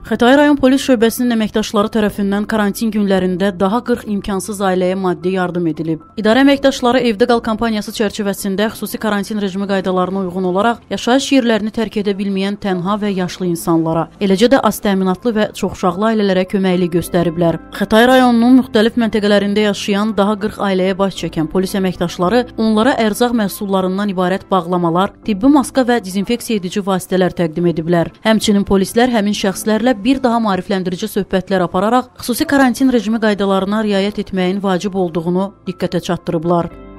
Xətai rayon polis şöbəsinin əməkdaşları tərəfindən karantin günlərində daha 40 imkansız ailəyə maddi yardım edilib. İdarə əməkdaşları evdə qal kampaniyası çərçivəsində xüsusi karantin rejimi qaydalarına uyğun olaraq yaşayış yerlərini tərk edə bilməyən tənha və yaşlı insanlara, eləcə də az təminatlı və çoxuşaqlı ailələrə köməklik göstəriblər. Xətai rayonunun müxtəlif məntəqələrində yaşayan daha 40 ailəyə baş çəkən polis əməkdaşları onlara ərzaq məhsullarından ibarət bağlamalar, tibbi maska və dezinfeksiya edici vasitələr təqdim ediblər. Həmçinin polislər həmin şəxslərlə ölkələrlə bir daha maarifləndirici söhbətlər apararaq xüsusi karantin rejimi qaydalarına riayət etməyin vacib olduğunu diqqətə çatdırıblar.